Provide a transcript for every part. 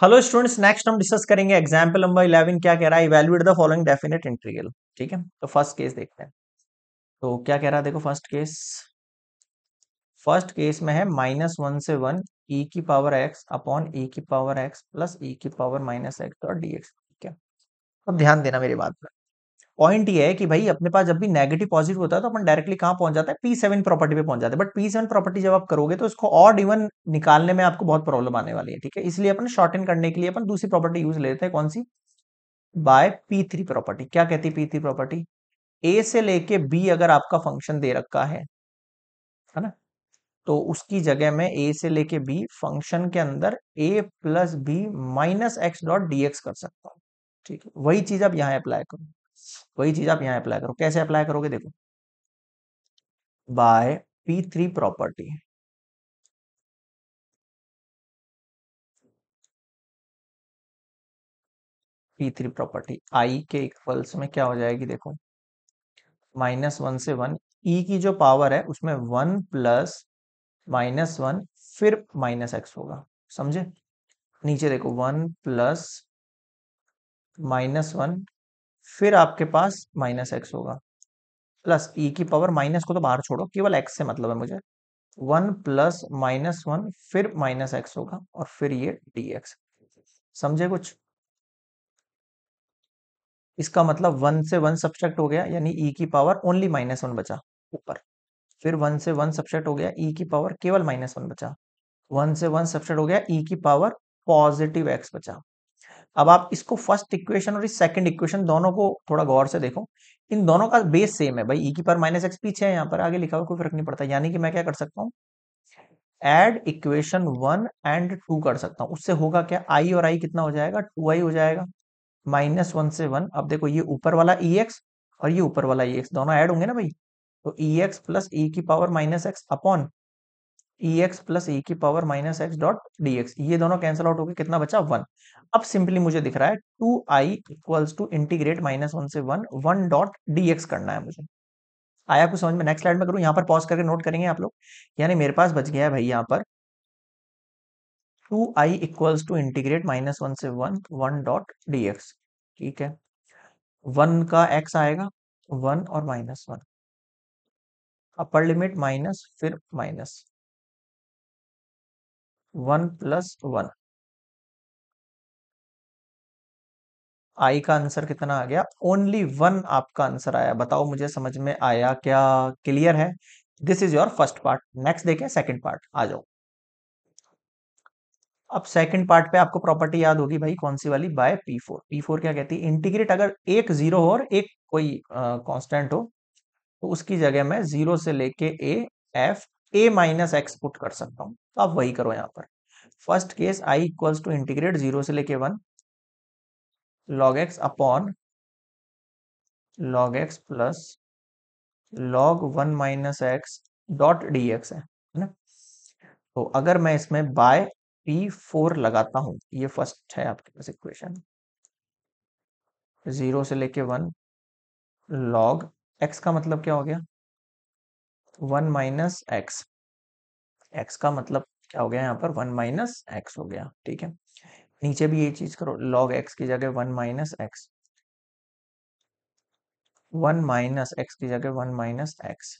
hello students next हम discuss करेंगे example number eleven क्या कह रहा है evaluate the following definite integral ठीक है तो फर्स्ट केस देखते हैं तो क्या कह रहा है देखो फर्स्ट केस फर्स्ट केस में है माइनस वन से वन ई e की पावर एक्स अपॉन ई की पावर एक्स प्लस ई की पावर माइनस एक्स और डी एक्स ठीक है अब ध्यान देना मेरी बात पर पॉइंट ये है कि भाई अपने पास जब भी नेगेटिव पॉजिटिव होता है तो अपन डायरेक्टली कहाँ पहुंच जाता है पी सेवन प्रॉपर्टी पे पहुंच जाते हैं बट पी सेवन प्रॉपर्टी जब आप करोगे तो इसको ऑड इवन निकालने में आपको बहुत प्रॉब्लम आने वाली है ठीक है इसलिए अपन शॉर्ट इन करने के लिए अपन दूसरी प्रॉपर्टी यूज लेते हैं कौन सी बाय पी थ्री प्रॉपर्टी क्या कहती है पी थ्री प्रॉपर्टी ए से लेके बी अगर आपका फंक्शन दे रखा है है ना तो उसकी जगह में ए से लेके बी फंक्शन के अंदर A plus B minus x dot D X कर सकता हूँ ठीक है वही चीज आप यहाँ अप्लाई करो वही चीज आप यहाँ अप्लाई करो कैसे अप्लाई करोगे देखो by P three property P three property I के इक्वल्स में क्या हो जाएगी देखो माइनस वन से वन ई e की जो पावर है उसमें वन प्लस माइनस वन फिर माइनस एक्स होगा समझे नीचे देखो वन प्लस माइनस वन फिर आपके पास माइनस एक्स होगा प्लस ई e की पावर माइनस को तो बाहर छोड़ो केवल एक्स से मतलब है मुझे वन प्लस माइनस वन फिर माइनस एक्स होगा और फिर ये डी एक्स समझे कुछ इसका मतलब वन से वन सब्सट्रैक्ट हो गया यानी ई e की पावर ओनली माइनस वन बचा ऊपर फिर वन से वन सब्सट्रैक्ट हो गया ई e की पावर केवल माइनस वन बचा वन से वन सब्सट्रैक्ट हो गया ई की पावर पॉजिटिव एक्स बचा अब आप इसको फर्स्ट इक्वेशन और इस सेकंड इक्वेशन दोनों को थोड़ा गौर से देखो इन दोनों का बेस सेम है भाई ई e की पावर माइनस एक्स पीछे है यहाँ पर आगे लिखा हुआ कोई फर्क नहीं पड़ता यानी कि मैं क्या कर सकता हूँ add equation one and two कर सकता हूँ उससे होगा क्या आई और आई कितना हो जाएगा टू आई हो जाएगा माइनस वन से वन अब देखो ये ऊपर वाला ई e एक्स और ये ऊपर वाला ई e एक्स दोनों एड होंगे ना भाई तो ई एक्स प्लस ई की power minus X upon E X plus E की power minus x dot D x ये दोनों कैंसिल आउट हो गए कितना बचा वन अब सिंपली मुझे दिख रहा है two I equals to integrate minus one से one one dot D X करना है मुझे आया कुछ समझ में नेक्स्ट स्लाइड में करूं यहां पर पॉज करके नोट करेंगे आप लोग यानी मेरे पास बच गया है भाई यहां पर two I equals to integrate minus one से one one dot D x ठीक है वन का एक्स आएगा वन और minus one upper limit minus फिर minus one plus one I का आंसर कितना आ गया ओनली वन आपका आंसर आया बताओ मुझे समझ में आया क्या क्लियर है this is your first part next देखें सेकंड पार्ट आ जाओ अब सेकंड पार्ट पे आपको प्रॉपर्टी याद होगी भाई कौन सी वाली by P four P four क्या कहती है इंटीग्रेट अगर एक जीरो हो और एक कोई कांस्टेंट हो तो उसकी जगह में जीरो से लेके a f a minus x put कर सकता हूं तो आप वही करो यहां पर first case I equals to integrate zero से लेके one log x upon log x plus log one minus x dot D x है ना तो अगर मैं इसमें बाय पी फोर लगाता हूं ये फर्स्ट है आपके पास इक्वेशन जीरो से लेके वन लॉग एक्स का मतलब क्या हो गया वन माइनस एक्स एक्स का मतलब क्या हो गया यहाँ पर वन माइनस एक्स हो गया ठीक है नीचे भी ये चीज करो लॉग एक्स की जगह one minus x one minus x की जगह वन माइनस एक्स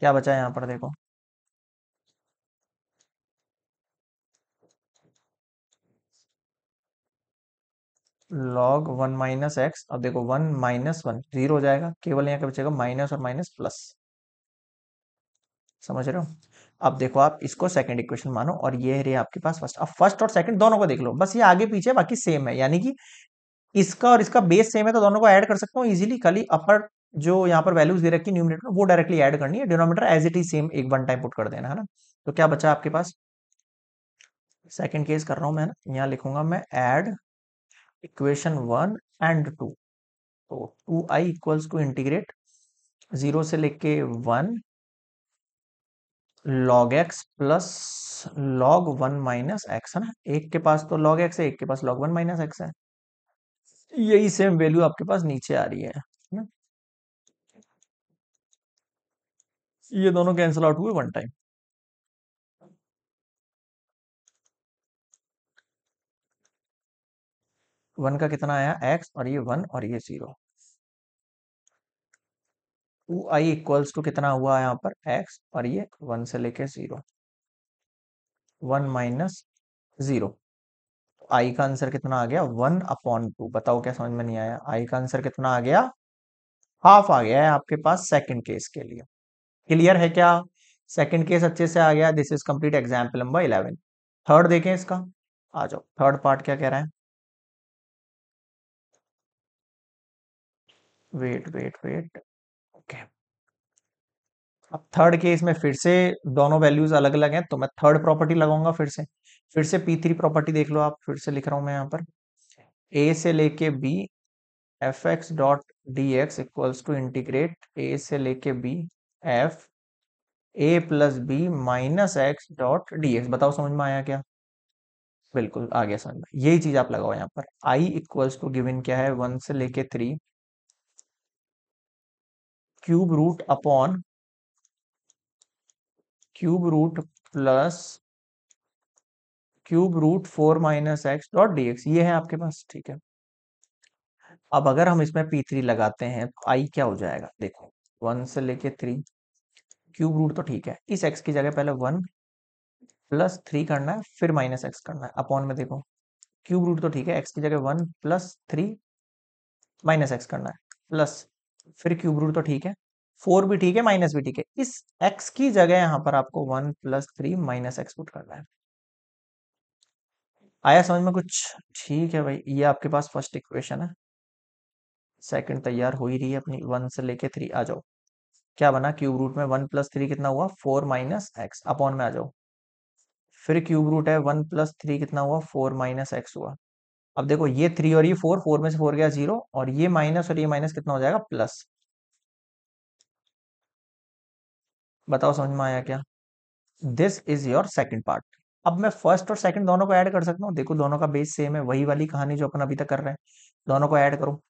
क्या बचा यहाँ पर देखो लॉग वन माइनस एक्स अब देखो वन माइनस वन जीरो हो जाएगा केवल यहाँ का बचेगा माइनस और माइनस प्लस समझ रहे हो अब देखो आप इसको सेकंड इक्वेशन मानो और ये रही आपके पास फर्स्ट अब फर्स्ट और सेकंड दोनों को देख लो बस ये आगे पीछे बाकी सेम है यानी कि इसका और इसका बेस सेम है तो दोनों को ऐड कर सकता हूँ इजिली खाली अपर जो यहाँ पर वैल्यूज दे रखी न्यूमिनेटर वो डायरेक्टली ऐड करनी है denominator as it is same एक वन टाइम पुट कर देना है ना तो क्या बचा आपके पास सेकेंड केस कर रहा हूं मैं यहाँ लिखूंगा मैं add equation one and two तो two I equals to integrate zero से लेके one log x plus log one minus x है ना एक के पास तो लॉग एक्स है एक के पास लॉग वन माइनस एक्स है यही सेम वैल्यू आपके पास नीचे आ रही है ना ये दोनों कैंसिल आउट हुए वन टाइम वन का कितना आया एक्स और ये वन और ये zero two I equals to कितना हुआ यहाँ पर एक्स और ये वन से लेके zero one minus zero I का आंसर कितना आ गया वन अपॉन टू बताओ क्या समझ में नहीं आया आई का आंसर कितना आ गया हाफ आ गया है आपके पास सेकंड केस के लिए क्लियर है क्या सेकंड केस अच्छे से आ गया this is complete example number eleven third देखें इसका आ जाओ थर्ड पार्ट क्या कह रहा है वेट वेट वेट ओके अब थर्ड केस में फिर से दोनों वैल्यूज अलग अलग हैं तो मैं थर्ड प्रॉपर्टी लगाऊंगा फिर से फिर से पी थ्री प्रॉपर्टी देख लो आप फिर से लिख रहा हूं मैं यहाँ पर ए से लेके b f x dot D x equals to integrate a से लेके b f a plus B minus x dot D x बताओ समझ में आया क्या बिल्कुल आ गया समझ में यही चीज आप लगाओ यहाँ पर आई इक्वल्स टू गिवन क्या है वन से लेके three cube root upon cube root plus cube root four minus x dot D x ये है आपके पास ठीक है अब अगर हम इसमें पी थ्री लगाते हैं तो आई क्या हो जाएगा देखो वन से लेके थ्री क्यूब रूट तो ठीक है इस एक्स की जगह पहले वन प्लस थ्री करना है फिर माइनस एक्स करना है अपॉन में देखो क्यूब रूट तो ठीक है एक्स की जगह one plus three minus x करना है प्लस फिर क्यूब रूट तो ठीक है फोर भी ठीक है माइनस भी ठीक है इस एक्स की जगह यहां पर आपको one plus three minus x put करना है आया समझ में कुछ ठीक है भाई ये आपके पास फर्स्ट इक्वेशन है सेकंड तैयार हो ही रही है अपनी वन से लेके थ्री आ जाओ क्या बना क्यूब रूट में वन प्लस थ्री कितना हुआ फोर माइनस एक्स अपॉन में आ जाओ फिर क्यूब रूट है वन प्लस थ्री कितना हुआ फोर माइनस एक्स हुआ अब देखो ये थ्री और ये फोर फोर में से फोर गया जीरो और ये माइनस और ये माइनस कितना हो जाएगा प्लस बताओ समझ में आया क्या this is your second part अब मैं फर्स्ट और सेकंड दोनों को ऐड कर सकता हूँ देखो दोनों का बेस सेम है वही वाली कहानी जो अपन अभी तक कर रहे हैं दोनों को ऐड करो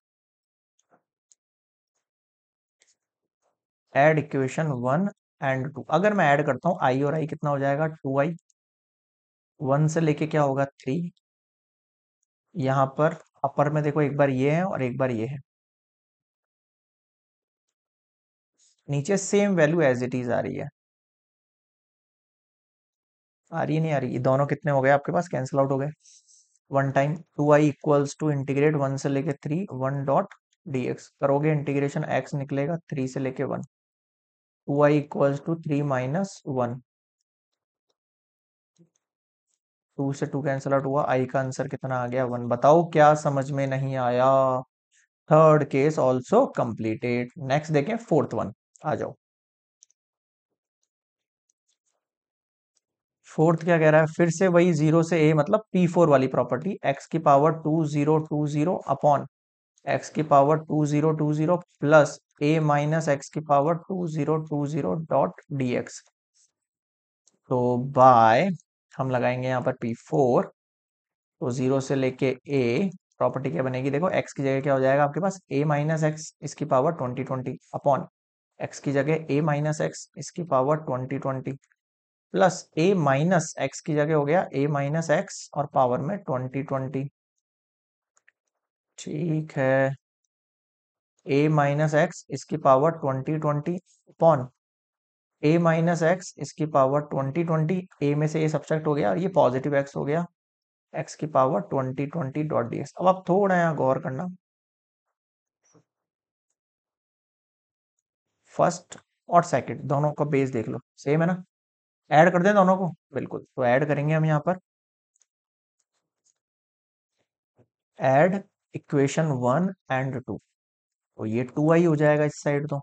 add equation one and two अगर मैं ऐड करता हूँ आई और आई कितना हो जाएगा टू आई वन से लेके क्या होगा थ्री यहां पर अपर में देखो एक बार ये है और एक बार ये है नीचे same value as it is आ रही है आ रही नहीं आ रही दोनों कितने हो गए आपके पास कैंसिल आउट हो गए one time two I equals to integrate one से लेके three one dot D x करोगे इंटीग्रेशन एक्स निकलेगा थ्री से लेके one two I equals to three minus one two से टू कैंसल आउट हुआ आई का आंसर कितना आ गया वन बताओ क्या समझ में नहीं आया third case also completed next देखें फोर्थ वन आ जाओ फोर्थ क्या कह रहा है फिर से वही जीरो से ए मतलब पी फोर वाली प्रॉपर्टी एक्स की power two zero two zero upon x की power two zero two zero plus a minus x की power two zero two zero dot D x तो बाय हम लगाएंगे यहाँ पर पी फोर तो जीरो से लेके ए प्रॉपर्टी क्या बनेगी देखो एक्स की जगह क्या हो जाएगा आपके पास ए माइनस एक्स इसकी power twenty twenty upon x की जगह ए माइनस एक्स इसकी power twenty twenty plus a minus x की जगह हो गया ए माइनस एक्स और पावर में ट्वेंटी ट्वेंटी ठीक है ए माइनस एक्स इसकी power twenty twenty upon a minus x इसकी पावर ट्वेंटी ट्वेंटी ए में से ये सब्सट्रैक्ट हो गया और ये पॉजिटिव एक्स हो गया एक्स की power twenty twenty dot D x अब आप थोड़ा यहाँ गौर करना फर्स्ट और सेकंड दोनों का बेस देख लो सेम है ना ऐड कर दें दोनों को बिल्कुल तो ऐड करेंगे हम यहाँ पर add equation one and two तो ये टू आई हो जाएगा इस साइड तो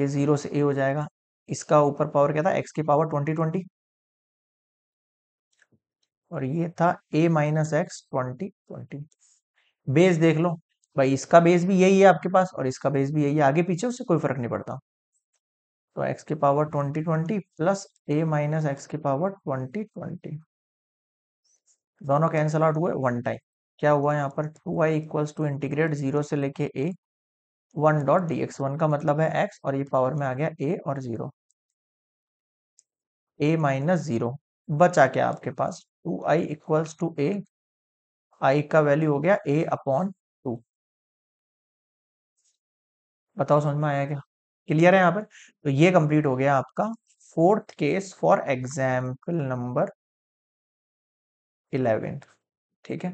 ये जीरो से ए हो जाएगा इसका ऊपर पावर क्या था एक्स की पावर ट्वेंटी ट्वेंटी और ये था a minus x twenty twenty base देख लो भाई इसका बेस भी यही है आपके पास और इसका बेस भी यही है आगे पीछे उससे कोई फर्क नहीं पड़ता तो एक्स की power twenty twenty plus a minus x की पावर ट्वेंटी ट्वेंटी दोनों कैंसल आउट हुए वन टाइम क्या हुआ यहाँ पर two I equals to integrate zero से लेके a one dot D x one का मतलब है एक्स और ये पावर में आ गया ए और जीरो ए माइनस जीरो बचा क्या आपके पास two I equals to a I का वैल्यू हो गया ए अपॉन टू बताओ समझ में आया क्या क्लियर है यहाँ पर तो ये कंप्लीट हो गया आपका fourth case for example number eleventh ठीक है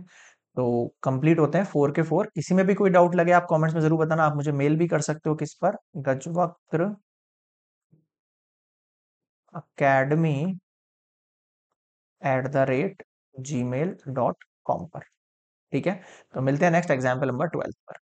तो कंप्लीट होते हैं फोर के फोर किसी में भी कोई डाउट लगे आप कमेंट्स में जरूर बताना आप मुझे मेल भी कर सकते हो किस पर Gajvakra academy at the rate Gmail dot com पर ठीक है तो मिलते हैं नेक्स्ट एग्जाम्पल नंबर ट्वेल्थ पर